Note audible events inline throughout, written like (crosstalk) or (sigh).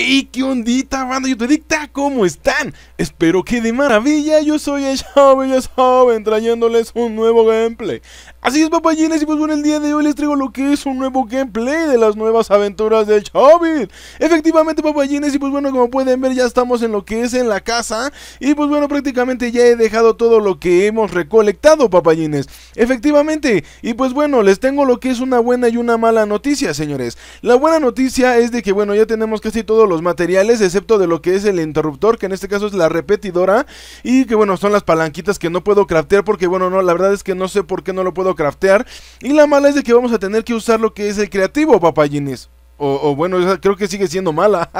¡Ey, qué ondita, banda dicta ¿cómo están? Espero que de maravilla, yo soy el joven joven trayéndoles un nuevo gameplay Así es papayines y pues bueno el día de hoy les traigo lo que es un nuevo gameplay de las nuevas aventuras de Hobbit Efectivamente papayines y pues bueno como pueden ver ya estamos en lo que es en la casa Y pues bueno prácticamente ya he dejado todo lo que hemos recolectado papayines Efectivamente y pues bueno les tengo lo que es una buena y una mala noticia señores La buena noticia es de que bueno ya tenemos casi todos los materiales excepto de lo que es el interruptor que en este caso es la repetidora Y que bueno son las palanquitas que no puedo craftear porque bueno no la verdad es que no sé por qué no lo puedo craftear. Y la mala es de que vamos a tener que usar lo que es el creativo, papayines. O, o, bueno, creo que sigue siendo mala.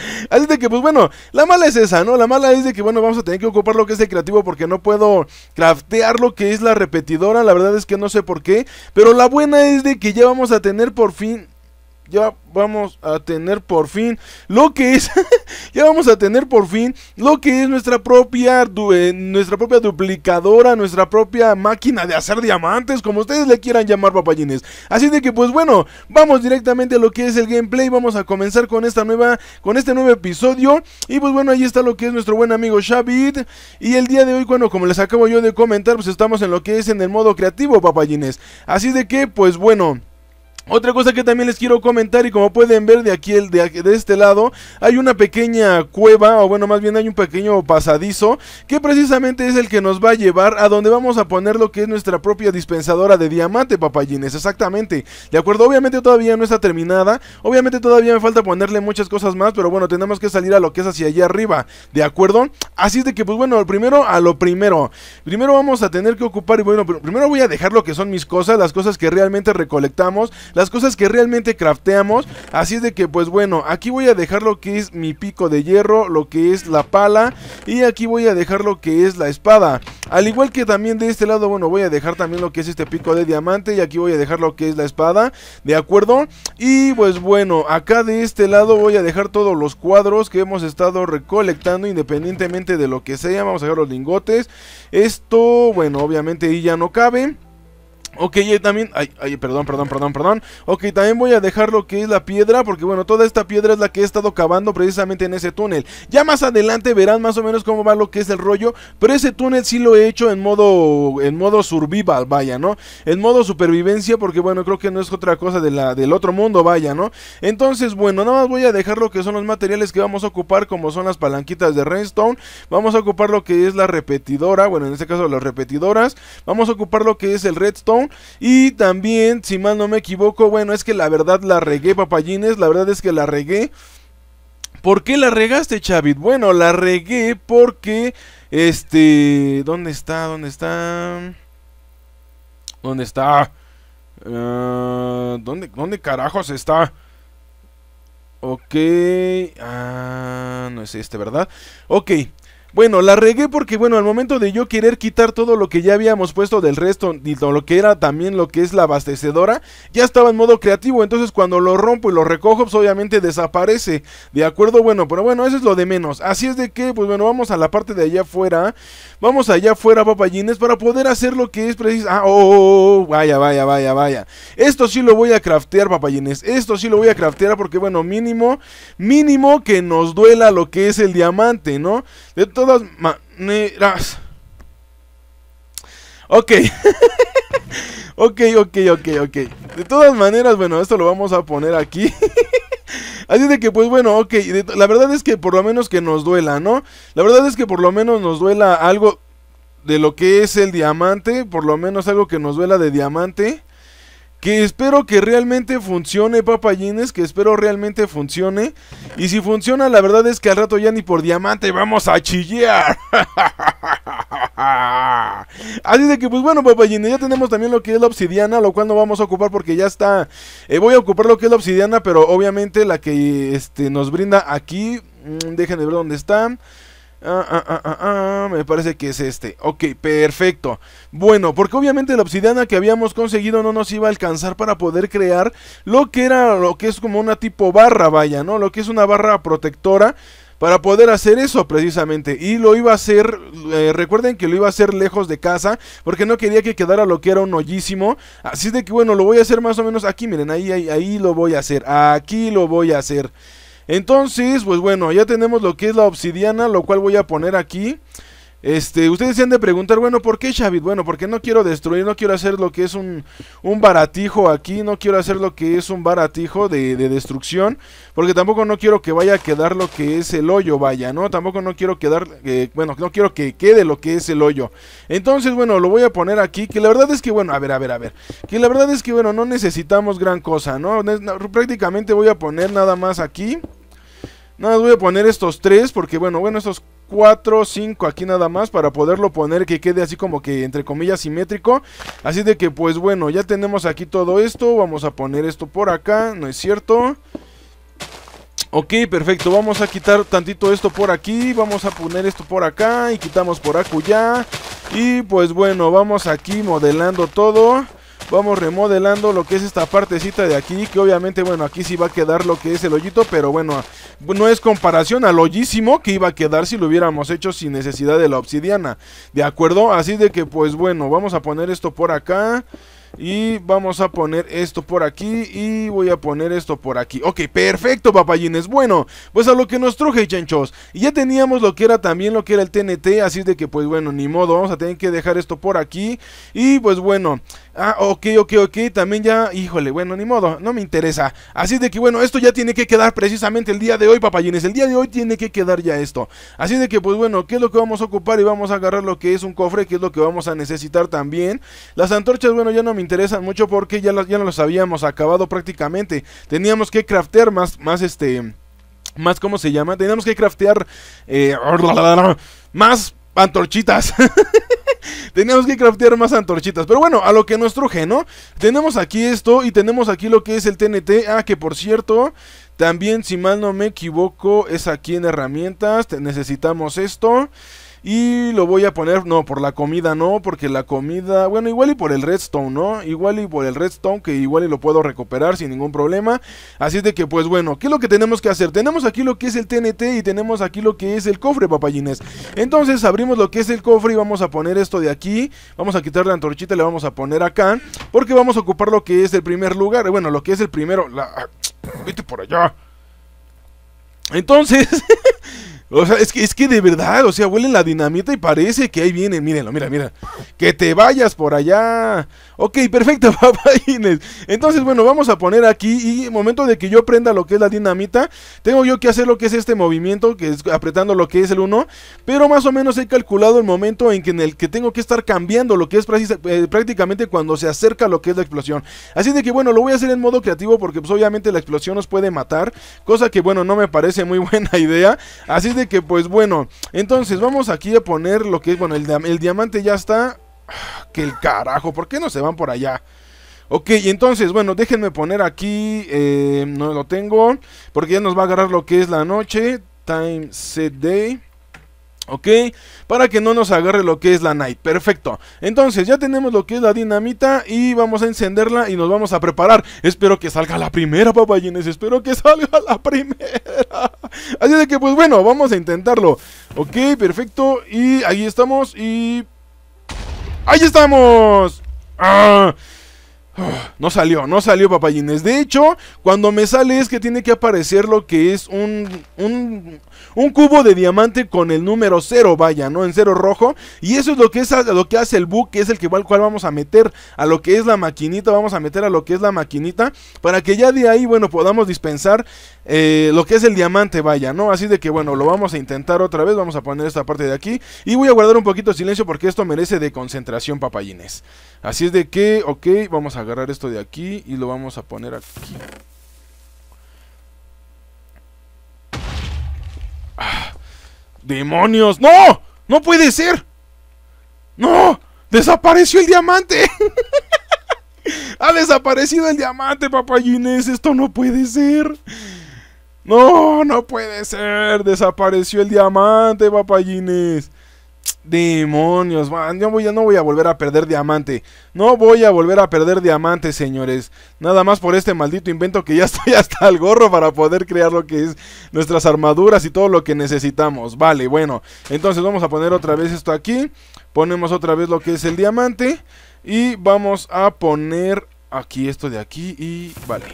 (laughs) Así de que, pues bueno, la mala es esa, ¿no? La mala es de que, bueno, vamos a tener que ocupar lo que es el creativo porque no puedo craftear lo que es la repetidora. La verdad es que no sé por qué. Pero la buena es de que ya vamos a tener por fin ya vamos a tener por fin lo que es, (laughs) ya vamos a tener por fin lo que es nuestra propia, eh, nuestra propia duplicadora, nuestra propia máquina de hacer diamantes, como ustedes le quieran llamar papayines. Así de que pues bueno, vamos directamente a lo que es el gameplay, vamos a comenzar con esta nueva, con este nuevo episodio. Y pues bueno, ahí está lo que es nuestro buen amigo Shavit. Y el día de hoy, bueno, como les acabo yo de comentar, pues estamos en lo que es en el modo creativo, papayines. Así de que, pues bueno. Otra cosa que también les quiero comentar y como pueden ver de aquí, el de, de, este lado, hay una pequeña cueva o bueno más bien hay un pequeño pasadizo que precisamente es el que nos va a llevar a donde vamos a poner lo que es nuestra propia dispensadora de diamante papayines, exactamente, de acuerdo, obviamente todavía no está terminada, obviamente todavía me falta ponerle muchas cosas más, pero bueno, tenemos que salir a lo que es hacia allá arriba, de acuerdo, así es de que pues bueno, primero a lo primero, primero vamos a tener que ocupar y bueno, primero voy a dejar lo que son mis cosas, las cosas que realmente recolectamos, las cosas que realmente crafteamos. Así es de que, pues bueno, aquí voy a dejar lo que es mi pico de hierro, lo que es la pala y aquí voy a dejar lo que es la espada. Al igual que también de este lado, bueno, voy a dejar también lo que es este pico de diamante y aquí voy a dejar lo que es la espada, ¿de acuerdo? Y pues bueno, acá de este lado voy a dejar todos los cuadros que hemos estado recolectando independientemente de lo que sea. Vamos a dejar los lingotes. Esto, bueno, obviamente ahí ya no cabe. Ok, y también, ay, ay, perdón, perdón, perdón, perdón Ok, también voy a dejar lo que es la piedra Porque bueno, toda esta piedra es la que he estado cavando precisamente en ese túnel Ya más adelante verán más o menos cómo va lo que es el rollo Pero ese túnel sí lo he hecho en modo, en modo survival, vaya, ¿no? En modo supervivencia porque bueno, creo que no es otra cosa de la, del otro mundo, vaya, ¿no? Entonces, bueno, nada más voy a dejar lo que son los materiales que vamos a ocupar Como son las palanquitas de redstone Vamos a ocupar lo que es la repetidora Bueno, en este caso las repetidoras Vamos a ocupar lo que es el redstone y también, si mal no me equivoco, bueno, es que la verdad la regué, papayines. La verdad es que la regué. ¿Por qué la regaste, Chavit? Bueno, la regué porque. Este. ¿Dónde está? ¿Dónde está? ¿Dónde está? Ah, ¿dónde, ¿Dónde carajos está? Ok. Ah, no es este, ¿verdad? Ok. Bueno, la regué porque, bueno, al momento de yo querer quitar todo lo que ya habíamos puesto del resto ni todo lo que era también lo que es la abastecedora, ya estaba en modo creativo. Entonces, cuando lo rompo y lo recojo, pues, obviamente desaparece. ¿De acuerdo? Bueno, pero bueno, eso es lo de menos. Así es de que, pues bueno, vamos a la parte de allá afuera. Vamos allá afuera, papayines, para poder hacer lo que es preciso. Ah, oh, oh, oh, oh, vaya, vaya, vaya, vaya. Esto sí lo voy a craftear, papayines. Esto sí lo voy a craftear porque, bueno, mínimo, mínimo que nos duela lo que es el diamante, ¿no? De todas maneras. Ok. (laughs) ok, ok, ok, ok. De todas maneras, bueno, esto lo vamos a poner aquí. (laughs) Así de que, pues bueno, ok. La verdad es que por lo menos que nos duela, ¿no? La verdad es que por lo menos nos duela algo de lo que es el diamante. Por lo menos algo que nos duela de diamante que espero que realmente funcione, papayines, que espero realmente funcione. Y si funciona, la verdad es que al rato ya ni por diamante vamos a chillear. (laughs) Así de que, pues bueno, papayines, ya tenemos también lo que es la obsidiana, lo cual no vamos a ocupar porque ya está... Eh, voy a ocupar lo que es la obsidiana, pero obviamente la que este, nos brinda aquí... Mm, de ver dónde está. Ah, ah, ah, ah, ah, me parece que es este. Ok, perfecto. Bueno, porque obviamente la obsidiana que habíamos conseguido no nos iba a alcanzar para poder crear lo que era, lo que es como una tipo barra, vaya, ¿no? Lo que es una barra protectora para poder hacer eso precisamente. Y lo iba a hacer, eh, recuerden que lo iba a hacer lejos de casa, porque no quería que quedara lo que era un hoyísimo. Así de que bueno, lo voy a hacer más o menos aquí, miren, ahí, ahí lo voy a hacer, aquí lo voy a hacer. Entonces, pues bueno, ya tenemos lo que es la obsidiana, lo cual voy a poner aquí. Este, ustedes se han de preguntar, bueno, ¿por qué Shavit? Bueno, porque no quiero destruir, no quiero hacer lo que es un, baratijo aquí, no quiero hacer lo que es un baratijo de, destrucción, porque tampoco no quiero que vaya a quedar lo que es el hoyo, vaya, ¿no? Tampoco no quiero quedar, eh, bueno, no quiero que quede lo que es el hoyo. Entonces, bueno, lo voy a poner aquí, que la verdad es que, bueno, a ver, a ver, a ver, que la verdad es que, bueno, no necesitamos gran cosa, ¿no? Prácticamente voy a poner nada más aquí. Nada, voy a poner estos tres porque, bueno, bueno, estos 4, 5 aquí nada más para poderlo poner que quede así como que entre comillas simétrico. Así de que pues bueno, ya tenemos aquí todo esto. Vamos a poner esto por acá, ¿no es cierto? Ok, perfecto, vamos a quitar tantito esto por aquí, vamos a poner esto por acá y quitamos por ya, Y pues bueno, vamos aquí modelando todo vamos remodelando lo que es esta partecita de aquí, que obviamente, bueno, aquí sí va a quedar lo que es el hoyito, pero bueno, no es comparación al hoyísimo que iba a quedar si lo hubiéramos hecho sin necesidad de la obsidiana, ¿de acuerdo? Así de que, pues bueno, vamos a poner esto por acá. Y vamos a poner esto por aquí y voy a poner esto por aquí. Ok, perfecto, papayines. Bueno, pues a lo que nos truje, chanchos. Y ya teníamos lo que era también lo que era el TNT, así de que pues bueno, ni modo, vamos a tener que dejar esto por aquí. Y pues bueno, Ah, ok, ok, ok, también ya, híjole, bueno, ni modo, no me interesa. Así de que bueno, esto ya tiene que quedar precisamente el día de hoy, papayines. El día de hoy tiene que quedar ya esto. Así de que pues bueno, ¿qué es lo que vamos a ocupar? Y vamos a agarrar lo que es un cofre, que es lo que vamos a necesitar también. Las antorchas, bueno, ya no me interesan mucho porque ya, ya no las habíamos acabado prácticamente. Teníamos que craftear más, más este... Más, ¿cómo se llama? Teníamos que craftear... Eh, más antorchitas. (laughs) (laughs) Tenemos que craftear más antorchitas. Pero bueno, a lo que nos truje, ¿no? Tenemos aquí esto y tenemos aquí lo que es el TNT. Ah, que por cierto, también si mal no me equivoco, es aquí en herramientas. Necesitamos esto. Y lo voy a poner, no, por la comida no, porque la comida, bueno, igual y por el redstone, ¿no? Igual y por el redstone, que igual y lo puedo recuperar sin ningún problema. Así de que, pues bueno, ¿qué es lo que tenemos que hacer? Tenemos aquí lo que es el TNT y tenemos aquí lo que es el cofre, papayines. Entonces abrimos lo que es el cofre y vamos a poner esto de aquí. Vamos a quitar la antorchita y la vamos a poner acá. Porque vamos a ocupar lo que es el primer lugar. Bueno, lo que es el primero. La... por allá. Entonces... (laughs) O sea, es que, es que de verdad, o sea, huelen la dinamita y parece que ahí vienen. Mírenlo, mira, mira. Que te vayas por allá. Ok, perfecto, (laughs) papá Inés. Entonces, bueno, vamos a poner aquí. Y momento de que yo prenda lo que es la dinamita, tengo yo que hacer lo que es este movimiento, que es apretando lo que es el 1. Pero más o menos he calculado el momento en, que, en el que tengo que estar cambiando lo que es eh, prácticamente cuando se acerca lo que es la explosión. Así de que, bueno, lo voy a hacer en modo creativo porque, pues, obviamente la explosión nos puede matar. Cosa que, bueno, no me parece muy (laughs) buena idea. Así de que, pues bueno, entonces vamos aquí a poner lo que es, bueno, el, diamante ya está. Ah, que el carajo, ¿por qué no se van por allá? Ok, entonces, bueno, déjenme poner aquí, eh, no lo tengo, porque ya nos va a agarrar lo que es la noche, time set day. ¿ok? Para que no nos agarre lo que es la night, perfecto. Entonces ya tenemos lo que es la dinamita y vamos a encenderla y nos vamos a preparar. Espero que salga la primera, papayines, espero que salga la primera. (laughs) Así de que pues bueno, vamos a intentarlo. Ok, perfecto, y ahí estamos y... ¡Ahí estamos! ¡Ah! No salió, no salió papayines. De hecho, cuando me sale es que tiene que aparecer lo que es un, un, cubo de diamante con el número 0, vaya, ¿no? En cero rojo. Y eso es lo que, es, lo que hace el bug, que es el que igual cual vamos a meter a lo que es la maquinita. Vamos a meter a lo que es la maquinita. Para que ya de ahí, bueno, podamos dispensar eh, lo que es el diamante, vaya, ¿no? Así de que, bueno, lo vamos a intentar otra vez. Vamos a poner esta parte de aquí. Y voy a guardar un poquito de silencio porque esto merece de concentración, papayines. Así es de que, ok, vamos a agarrar esto de aquí y lo vamos a poner aquí. Ah, ¡Demonios! ¡No! ¡No puede ser! ¡No! ¡Desapareció el diamante! (laughs) ¡Ha desaparecido el diamante, papayines! ¡Esto no puede ser! ¡No! ¡No puede ser! ¡Desapareció el diamante, papayines! Demonios, man, yo, no voy a volver a perder diamante. No voy a volver a perder diamante, señores. Nada más por este maldito invento que ya (laughs) estoy hasta el gorro para poder crear lo que es nuestras armaduras y todo lo que necesitamos. Vale, bueno. Entonces vamos a poner otra vez esto aquí. Ponemos otra vez lo que es el diamante. Y vamos a poner aquí esto de aquí y... Vale.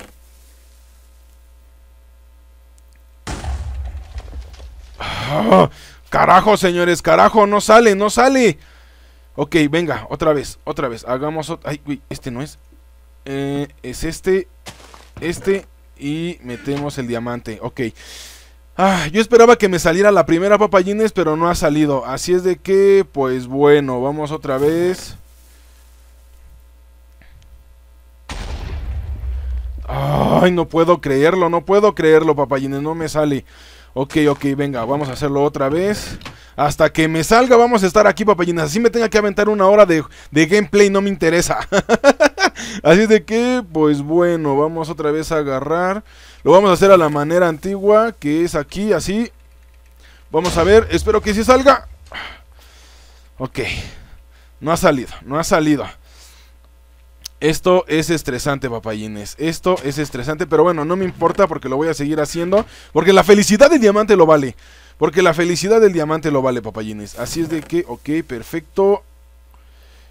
Ah, Carajo, señores, carajo, no sale, no sale. Ok, venga, otra vez, otra vez. Hagamos otra. Ay, uy, este no es. Eh, es este, este y metemos el diamante. Ok. Ah, yo esperaba que me saliera la primera papayines, pero no ha salido. Así es de que, pues bueno, vamos otra vez. Ay, no puedo creerlo, no puedo creerlo, papayines, no me sale. Ok, ok, venga, vamos a hacerlo otra vez. Hasta que me salga vamos a estar aquí, papayinas. Así me tenga que aventar una hora de, de gameplay, no me interesa. (laughs) Así de que, pues bueno, vamos otra vez a agarrar. Lo vamos a hacer a la manera antigua, que es aquí, así. Vamos a ver, espero que sí salga. Ok, no ha salido, no ha salido. Esto es estresante, papayines. Esto es estresante, pero bueno, no me importa porque lo voy a seguir haciendo. Porque la felicidad del diamante lo vale. Porque la felicidad del diamante lo vale, papayines. Así es de que, ok, perfecto.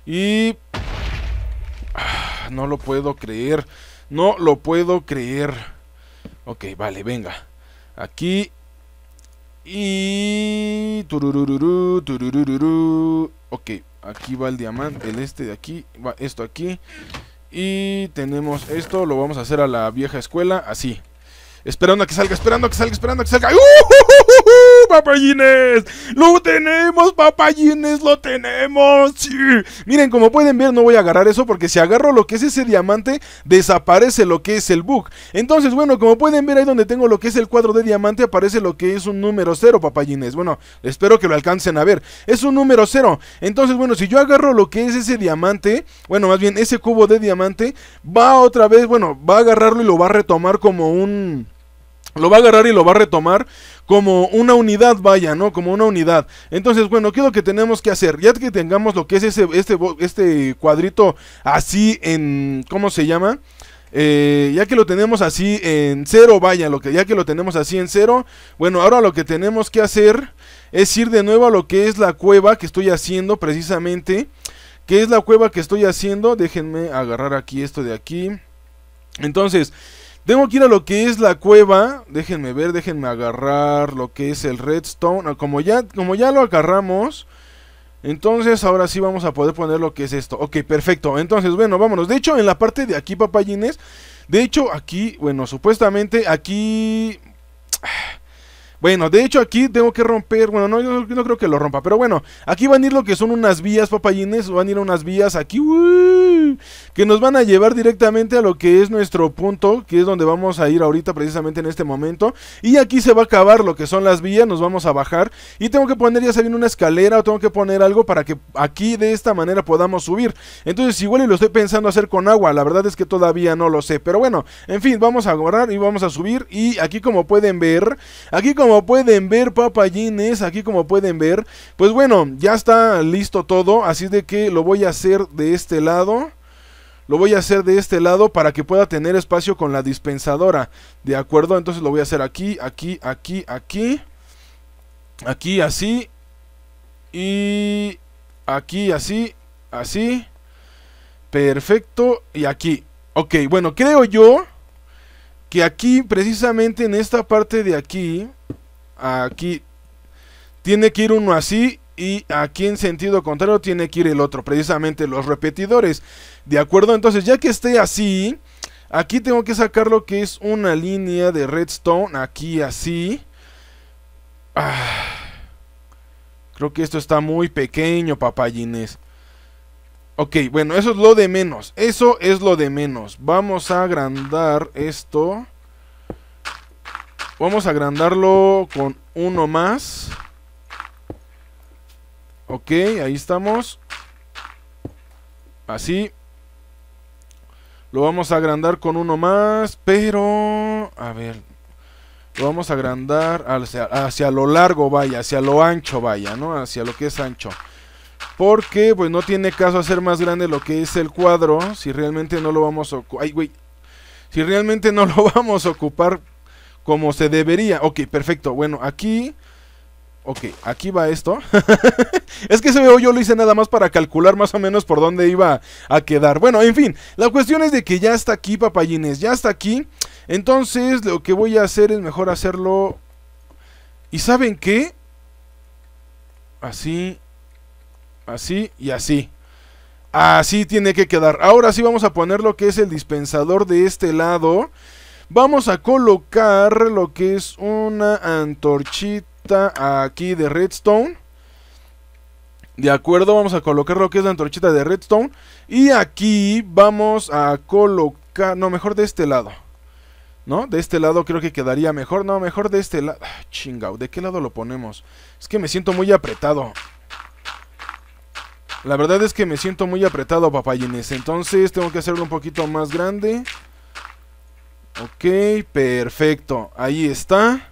Y... Ah, no lo puedo creer. No lo puedo creer. Ok, vale, venga. Aquí. Y... Ok, Aquí va el diamante, el este de aquí, va esto aquí. Y tenemos esto, lo vamos a hacer a la vieja escuela, así. Esperando a que salga, esperando a que salga, esperando a que salga. ¡Uh! uh, uh, uh papayines! ¡Lo tenemos, papayines! ¡Lo tenemos! Miren, como pueden ver, no voy a agarrar eso porque si agarro lo que es ese diamante, desaparece lo que es el bug. Entonces, bueno, como pueden ver ahí donde tengo lo que es el cuadro de diamante, aparece lo que es un número cero, papayines. Bueno, espero que lo alcancen a ver. Es un número cero. Entonces, bueno, si yo agarro lo que es ese diamante, bueno, más bien ese cubo de diamante, va otra vez, bueno, va a agarrarlo y lo va a retomar como un lo va a agarrar y lo va a retomar como una unidad, vaya, ¿no? Como una unidad. Entonces, bueno, ¿qué es lo que tenemos que hacer? Ya que tengamos lo que es ese, este, este cuadrito así en, ¿cómo se llama? Eh, ya que lo tenemos así en cero, vaya, lo que, ya que lo tenemos así en cero, bueno, ahora lo que tenemos que hacer es ir de nuevo a lo que es la cueva que estoy haciendo precisamente. ¿Qué es la cueva que estoy haciendo? Déjenme agarrar aquí esto de aquí. Entonces, tengo que ir a lo que es la cueva. Déjenme ver, déjenme agarrar lo que es el redstone. Ah, como ya, como ya lo agarramos. Entonces ahora sí vamos a poder poner lo que es esto. Ok, perfecto. Entonces, bueno, vámonos. De hecho, en la parte de aquí, papayines. De hecho, aquí, bueno, supuestamente aquí... Bueno, de hecho aquí tengo que romper, bueno, no, creo que lo rompa, pero bueno, aquí van a ir lo que son unas vías, papayines, van a ir unas vías aquí, que nos van a llevar directamente a lo que es nuestro punto, que es donde vamos a ir ahorita precisamente en este momento, y aquí se va a acabar lo que son las vías, nos vamos a bajar, y tengo que poner ya saben una escalera o tengo que poner algo para que aquí de esta manera podamos subir, entonces igual y lo estoy pensando hacer con agua, la verdad es que todavía no lo sé, pero bueno, en fin, vamos a agarrar y vamos a subir, y aquí como pueden ver, aquí como como pueden ver, papayines, aquí como pueden ver, pues bueno, ya está listo todo, así de que lo voy a hacer de este lado. Lo voy a hacer de este lado para que pueda tener espacio con la dispensadora, ¿de acuerdo? Entonces lo voy a hacer aquí, aquí, aquí, aquí, aquí así, y aquí así, así, perfecto, y aquí. Ok, bueno, creo yo que aquí, precisamente en esta parte de aquí, aquí, tiene que ir uno así y aquí en sentido contrario tiene que ir el otro, precisamente los repetidores. ¿De acuerdo? Entonces, ya que esté así, aquí tengo que sacar lo que es una línea de redstone, aquí así. Ah, creo que esto está muy pequeño, papayines. Ok, bueno, eso es lo de menos. Eso es lo de menos. Vamos a agrandar esto. Vamos a agrandarlo con uno más. Ok, ahí estamos. Así. Lo vamos a agrandar con uno más, pero... A ver. Lo vamos a agrandar hacia, hacia lo largo, vaya, hacia lo ancho, vaya, ¿no? Hacia lo que es ancho. Porque pues no tiene caso hacer más grande lo que es el cuadro si realmente no lo vamos a Ay, güey. Si realmente no (laughs) lo vamos a ocupar como se debería. Ok, perfecto. Bueno, aquí Ok, aquí va esto. (laughs) es que ese veo yo lo hice nada más para calcular más o menos por dónde iba a quedar. Bueno, en fin, la cuestión es de que ya está aquí, papayines, ya está aquí. Entonces, lo que voy a hacer es mejor hacerlo... ¿Y saben qué? Así, así y así. Así tiene que quedar. Ahora sí vamos a poner lo que es el dispensador de este lado. Vamos a colocar lo que es una antorchita aquí de redstone. De acuerdo, vamos a colocar lo que es la antorchita de redstone. Y aquí vamos a colocar... No, mejor de este lado. ¿No? De este lado creo que quedaría mejor. No, mejor de este lado. Ah, chingao, ¿de qué lado lo ponemos? Es que me siento muy apretado. La verdad es que me siento muy apretado, papayines. Entonces tengo que hacerlo un poquito más grande. Ok, perfecto. Ahí está.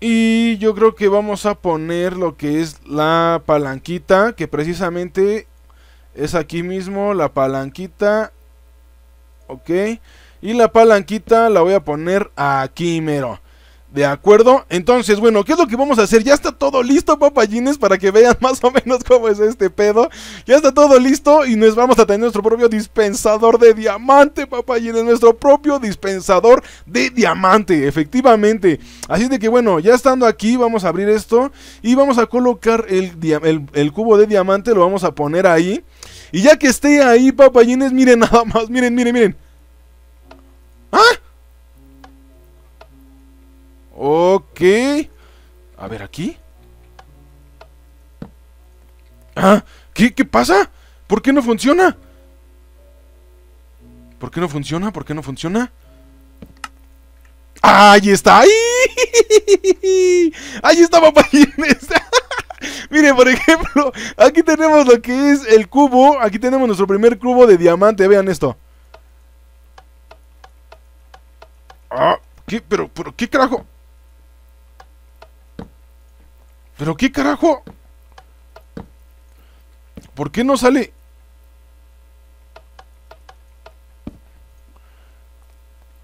Y yo creo que vamos a poner lo que es la palanquita, que precisamente es aquí mismo la palanquita. Ok. Y la palanquita la voy a poner aquí mero. De acuerdo, entonces bueno, ¿qué es lo que vamos a hacer? Ya está todo listo, papayines, para que vean (laughs) más o menos cómo es este pedo. Ya está todo listo y nos vamos a tener nuestro propio dispensador de diamante, papayines, nuestro propio dispensador de diamante, efectivamente. Así de que bueno, ya estando aquí, vamos a abrir esto y vamos a colocar el, cubo de diamante, lo vamos a poner ahí. Y ya que esté ahí, papayines, miren (laughs) nada más, miren, miren, miren. Ok. A ver, aquí. ¿Ah? ¿Qué? pasa? ¿Por qué no funciona? ¿Por qué no funciona? ¿Por qué no funciona? ¡Ahí está! ¡Ahí, (laughs) Ahí está, papá! Miren, por ejemplo, aquí tenemos lo que es el cubo. Aquí tenemos nuestro primer cubo de diamante. Vean esto. Ah, ¿qué? ¿Pero, pero qué carajo? ¿Pero qué carajo? ¿Por qué no sale?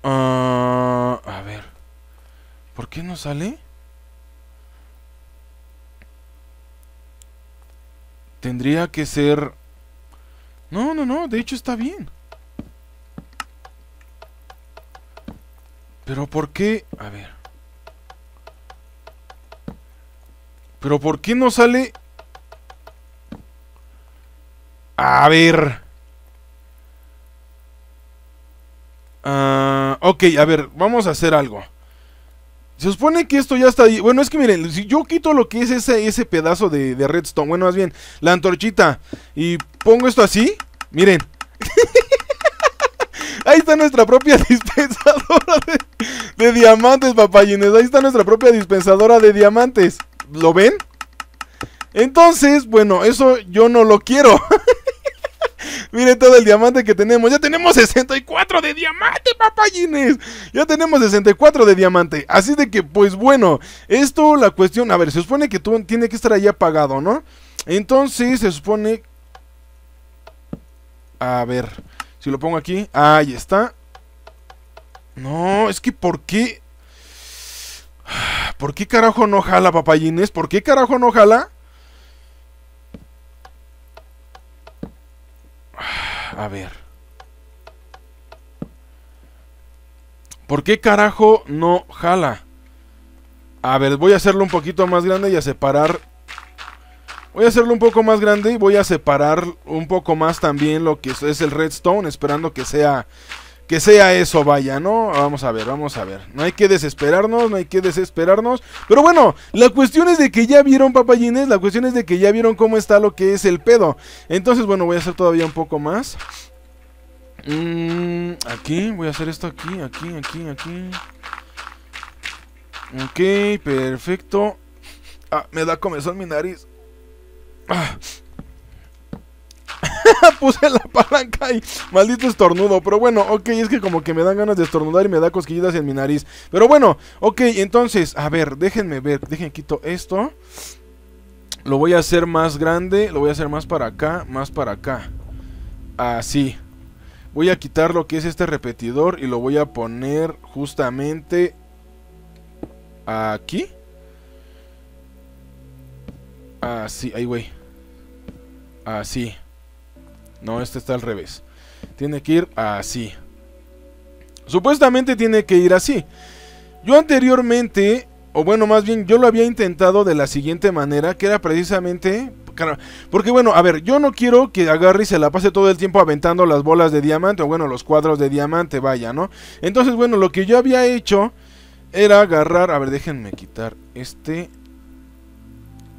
Ah, a ver. ¿Por qué no sale? Tendría que ser... No, no, no. De hecho está bien. Pero ¿por qué? A ver. Pero ¿por qué no sale? A ver. Ah, ok, a ver, vamos a hacer algo. Se supone que esto ya está... Ahí. Bueno, es que miren, si yo quito lo que es ese, pedazo de, redstone, bueno, más bien, la antorchita, y pongo esto así, miren. (laughs) Ahí está nuestra propia (laughs) dispensadora de diamantes, papayines. Ahí está nuestra propia dispensadora de diamantes. ¿Lo ven? Entonces, bueno, eso yo no lo quiero. (laughs) mire todo el diamante que tenemos. Ya tenemos 64 de diamante, papayines. Ya tenemos 64 de diamante. Así de que, pues bueno, esto la cuestión. A ver, se supone que tú tiene que estar ahí apagado, ¿no? Entonces se supone. A ver, si lo pongo aquí. Ahí está. No, es que ¿por qué? ¿Por qué carajo no jala, papayines? ¿Por qué carajo no jala? Ah, a ver. ¿Por qué carajo no jala? A ver, voy a hacerlo un poquito más grande y a separar... Voy a hacerlo un poco más grande y voy a separar un poco más también lo que es el redstone, esperando que sea que sea eso, vaya, ¿no? Vamos a ver, vamos a ver. No hay que desesperarnos, no hay que desesperarnos. Pero bueno, la cuestión es de que ya vieron papayines, la cuestión es de que ya vieron cómo está lo que es el pedo. Entonces, bueno, voy a hacer todavía un poco más. Mm, aquí, voy a hacer esto aquí, aquí, aquí, aquí. Ok, perfecto. Ah, me da comezón mi nariz. Ah. (laughs) Puse la palanca y maldito estornudo. Pero bueno, ok, es que como que me dan ganas de estornudar y me da cosquillitas en mi nariz. Pero bueno, ok, entonces, a ver, déjenme ver. Déjenme quito esto. Lo voy a hacer más grande, lo voy a hacer más para acá, más para acá. Así. Voy a quitar lo que es este repetidor y lo voy a poner justamente aquí. Así, ahí güey. Así. No, este está al revés. Tiene que ir así. Supuestamente tiene que ir así. Yo anteriormente, o bueno, más bien yo lo había intentado de la siguiente manera, que era precisamente... Porque bueno, a ver, yo no quiero que agarre y se la pase todo el tiempo aventando las bolas de diamante, o bueno, los cuadros de diamante, vaya, ¿no? Entonces, bueno, lo que yo había hecho era agarrar... A ver, déjenme quitar este.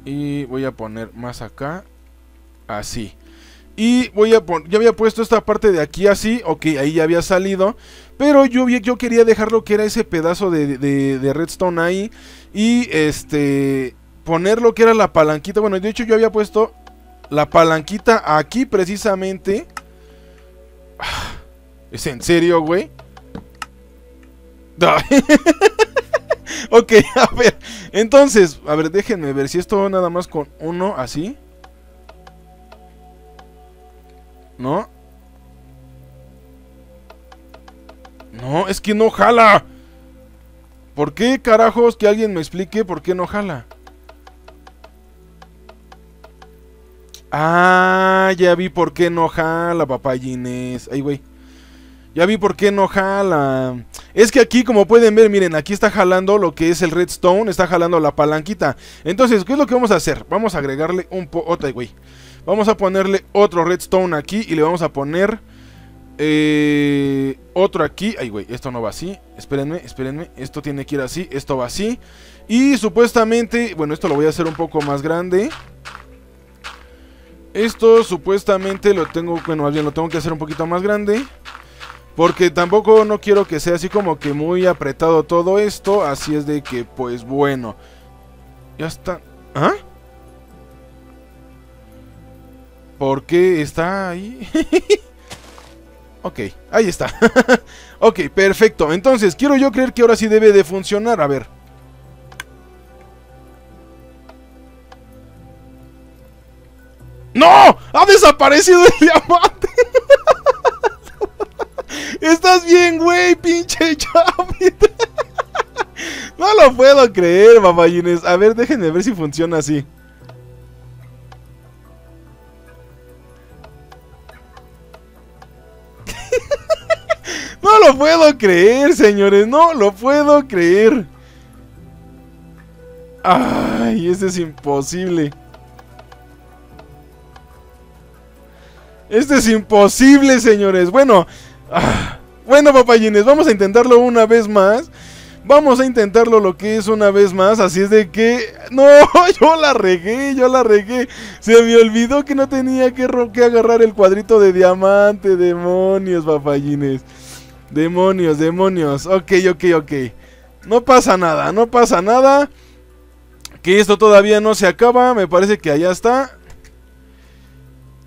Y voy a poner más acá. Así. Y voy a poner, ya había puesto esta parte de aquí así, ok, ahí ya había salido. Pero yo, yo quería dejar lo que era ese pedazo de, redstone ahí. Y este, poner lo que era la palanquita. Bueno, de hecho yo había puesto la palanquita aquí precisamente. (sighs) ¿Es en serio, güey? (laughs) ok, (laughs) a ver. Entonces, a ver, déjenme ver si esto nada más con uno así. No. No, es que no jala. ¿Por qué carajos que alguien me explique por qué no jala? Ah, ya vi por qué no jala, papayines. Ay, güey. Ya vi por qué no jala. Es que aquí, como pueden ver, miren, aquí está jalando lo que es el redstone, está jalando la palanquita. Entonces, ¿qué es lo que vamos a hacer? Vamos a agregarle un po... Otra, güey. Vamos a ponerle otro redstone aquí y le vamos a poner eh, otro aquí. Ay, güey, esto no va así. Espérenme, espérenme. Esto tiene que ir así, esto va así. Y supuestamente, bueno, esto lo voy a hacer un poco más grande. Esto supuestamente lo tengo, bueno, más bien lo tengo que hacer un poquito más grande. Porque tampoco no quiero que sea así como que muy apretado todo esto. Así es de que, pues bueno. Ya está. ¿Ah? ¿Por qué está ahí? (laughs) ok, ahí está. (laughs) ok, perfecto. Entonces, quiero yo creer que ahora sí debe de funcionar. A ver. ¡No! ¡Ha desaparecido el (laughs) diamante! ¡Estás bien, güey, pinche chavit. no lo puedo creer, papayines. A ver, déjenme ver si funciona así. puedo creer, señores. No lo puedo creer. Ay, este es imposible. Este es imposible, señores. Bueno. Ah, bueno, papayines, vamos a intentarlo una vez más. Vamos a intentarlo lo que es una vez más. Así es de que... No, (laughs) yo la regué, yo la regué. Se me olvidó que no tenía que, que agarrar el cuadrito de diamante. Demonios, papayines. Demonios, demonios. Ok, ok, ok. No pasa nada, no pasa nada. Que esto todavía no se acaba. Me parece que allá está.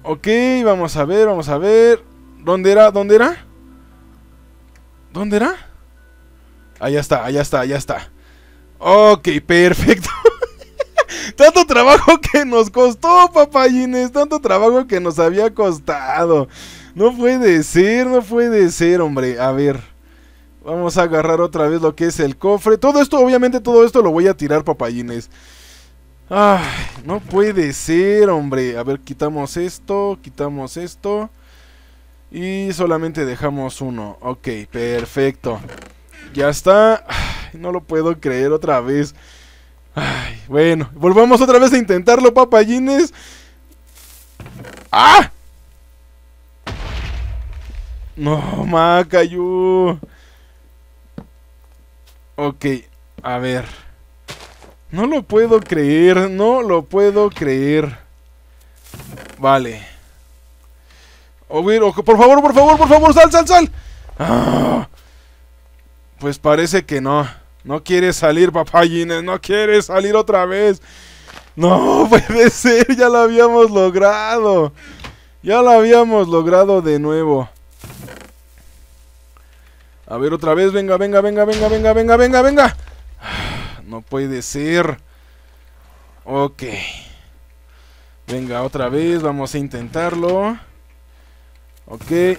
Ok, vamos a ver, vamos a ver. ¿Dónde era? ¿Dónde era? ¿Dónde era? Allá está, allá está, allá está. Ok, perfecto. (laughs) tanto trabajo que nos costó, papayines. Tanto trabajo que nos había costado. No puede ser, no puede ser, hombre. A ver. Vamos a agarrar otra vez lo que es el cofre. Todo esto, obviamente, todo esto lo voy a tirar, papayines. Ay, no puede ser, hombre. A ver, quitamos esto, quitamos esto. Y solamente dejamos uno. Ok, perfecto. Ya está. no lo puedo creer otra vez. Ay, bueno, volvamos otra vez a intentarlo, papayines. ¡Ah! No, Macayu. Ok, a ver. No lo puedo creer, no lo puedo creer. Vale. O por favor, por favor, por favor, sal, sal, sal. Ah. pues parece que no. No quiere salir, papá papayines. No quiere salir otra vez. No (laughs) puede ser, ya lo habíamos logrado. Ya lo habíamos logrado de nuevo. A ver otra vez, venga, venga, venga, venga, venga, venga, venga, venga. (sighs) No puede ser. Ok. Venga, otra vez, vamos a intentarlo. Ok.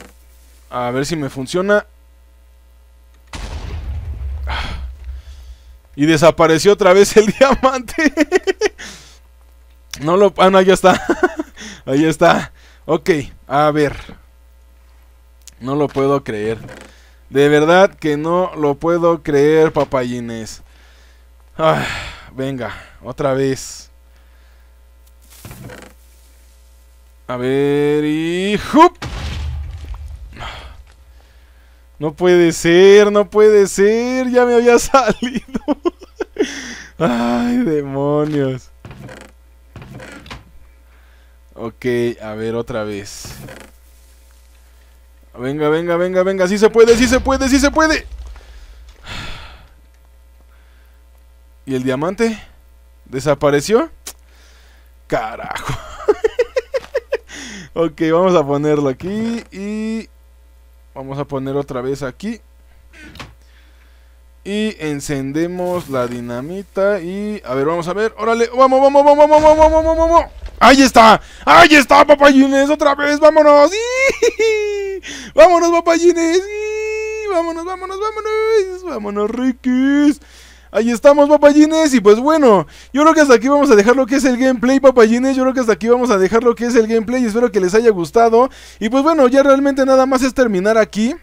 A ver si me funciona. (sighs) Y desapareció otra vez el (laughs) diamante. No lo... Ah, no, ahí está. (laughs) Ahí está. Ok, a ver. No lo puedo creer. De verdad que no lo puedo creer, papayines. Ah, venga, otra vez. A ver y... No puede ser, no puede ser, ya me había (laughs) salido. Ay, demonios. Ok, a ver otra vez. Venga, venga, venga, venga. Sí se puede, sí se puede, sí se puede. ¿Y el diamante? ¿Desapareció? Carajo. (laughs) ok, vamos a ponerlo aquí y vamos a poner otra vez aquí. Y encendemos la dinamita y... A ver, vamos a ver. Órale, vamos, vamos, vamos, vamos, vamos, vamos, vamos. Ahí está. Ahí está, papayines. Otra vez, vámonos. ¡Sí! (laughs) Vámonos, papayines. Vámonos, vámonos, vámonos. Vámonos, riquis. Ahí estamos, papayines. Y pues bueno, yo creo que hasta aquí vamos a dejar lo que es el gameplay, papayines. Yo creo que hasta aquí vamos a dejar lo que es el gameplay. Y Espero que les haya gustado. Y pues bueno, ya realmente nada más es terminar aquí.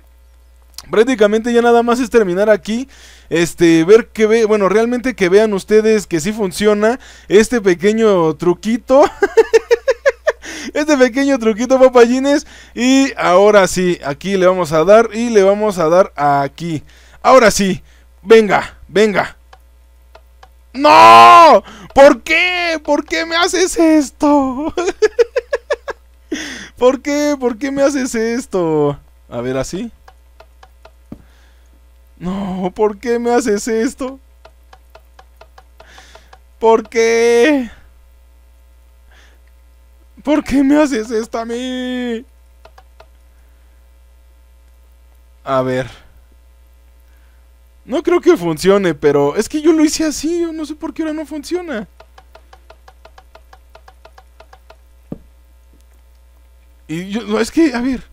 Prácticamente ya nada más es terminar aquí. Este, ver que ve, bueno, realmente que vean ustedes que sí funciona este pequeño truquito. (laughs) este pequeño truquito, papayines. Y ahora sí, aquí le vamos a dar y le vamos a dar aquí. Ahora sí, venga, venga. ¡No! ¿Por qué? ¿Por qué me haces esto? (laughs) ¿Por qué? ¿Por qué me haces esto? A ver, así. No, ¿por qué me haces esto? ¿Por qué? ¿Por qué me haces esto a mí? A ver. No creo que funcione, pero es que yo lo hice así. Yo no sé por qué ahora no funciona. Y yo, no, es que, a ver.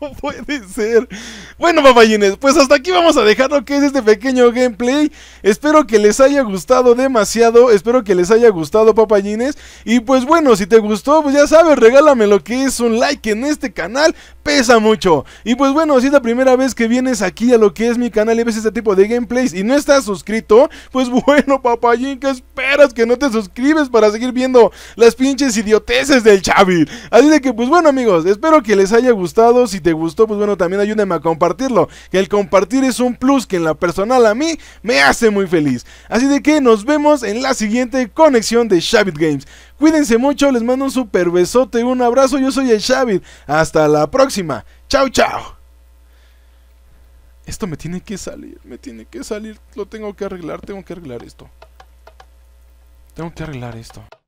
(laughs) puede ser. Bueno, papayines, pues hasta aquí vamos a dejar lo que es este pequeño gameplay. Espero que les haya gustado demasiado. Espero que les haya gustado, papayines. Y pues bueno, si te gustó, pues ya sabes, regálame lo que es un like en este canal. Pesa mucho. Y pues bueno, si es la primera vez que vienes aquí a lo que es mi canal y ves este tipo de gameplays y no estás suscrito, pues (laughs) bueno, papayín, que esperas? Que no te suscribes para seguir viendo las pinches idioteces del Chavi. Así de que, pues bueno, amigos, espero que les haya gustado. Si te gustó, pues bueno, también ayúdenme a compartirlo. Que el compartir es un plus que en la personal a mí me hace muy feliz. Así de que nos vemos en la siguiente conexión de Shabit Games. Cuídense mucho, les mando un super besote, un abrazo, yo soy el Shabit. Hasta la próxima. Chao, chao. Esto me tiene que salir, me tiene que salir. Lo tengo que arreglar, tengo que arreglar esto. Tengo que arreglar esto.